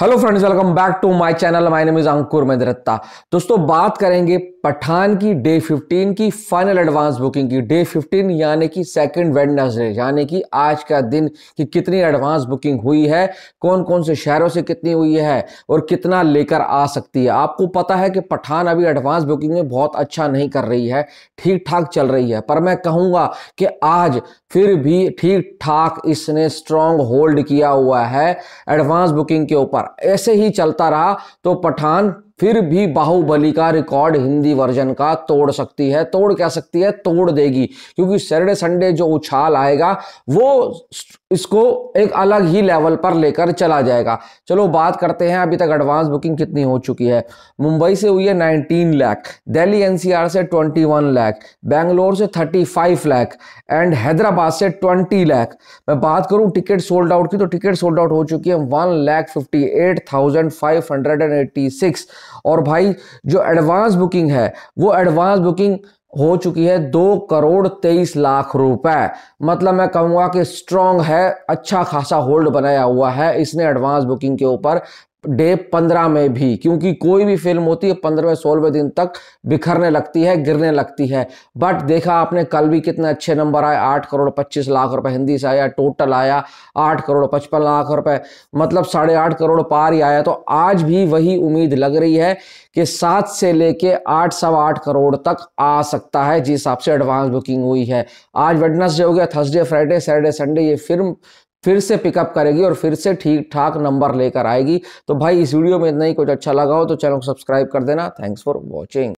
hello friends welcome back to my channel my name is Ankur Mehratta दोस्तों बात करेंगे पठान की डे 15 की फाइनल एडवांस बुकिंग की डे 15 यानी कि सेकंड वेडनेसडे यानी कि आज का दिन कि कितनी एडवांस बुकिंग हुई है कौन कौन से शहरों से कितनी हुई है और कितना लेकर आ सकती है आपको पता है कि पठान अभी एडवांस बुकिंग में बहुत अच्छा नहीं कर रही है ठीक ठाक चल रही है पर मैं कहूँगा कि आज फिर भी ठीक ठाक इसने स्ट्रॉन्ग होल्ड किया हुआ है एडवांस बुकिंग के ऊपर ऐसे ही चलता रहा तो पठान फिर भी बाहुबली का रिकॉर्ड हिंदी वर्जन का तोड़ सकती है तोड़ क्या सकती है तोड़ देगी क्योंकि सैटरडे संडे जो उछाल आएगा वो इसको एक अलग ही लेवल पर लेकर चला जाएगा चलो बात करते हैं अभी तक एडवांस बुकिंग कितनी हो चुकी है मुंबई से हुई है 19 लाख दिल्ली एनसीआर से 21 लाख बेंगलोर से 35 लाख एंड हैदराबाद से 20 लाख मैं बात करूं टिकट सोल्ड आउट की तो टिकट सोल्ड आउट हो चुकी है one lakh fifty eight thousand five hundred and eighty six और भाई जो एडवांस बुकिंग है वो एडवांस बुकिंग हो चुकी है दो करोड़ तेईस लाख रुपए मतलब मैं कहूंगा कि स्ट्रांग है अच्छा खासा होल्ड बनाया हुआ है इसने एडवांस बुकिंग के ऊपर डे पंद्रह में भी क्योंकि कोई भी फिल्म होती है पंद्रहवें सोलहवें दिन तक बिखरने लगती है गिरने लगती है बट देखा आपने कल भी कितने अच्छे नंबर आए आठ करोड़ पच्चीस लाख रुपए हिंदी से आया टोटल आया आठ करोड़ पचपन लाख रुपए मतलब साढ़े आठ करोड़ पार ही आया तो आज भी वही उम्मीद लग रही है कि सात से लेके आठ सवा आठ करोड़ तक आ सकता है जिस हिसाब से एडवांस बुकिंग हुई है आज वेडनेसडे हो गया थर्सडे फ्राइडे सैटरडे संडे ये फिल्म फिर से पिकअप करेगी और फिर से ठीक ठाक नंबर लेकर आएगी तो भाई इस वीडियो में इतना ही कुछ अच्छा लगा हो तो चैनल को सब्सक्राइब कर देना थैंक्स फॉर वॉचिंग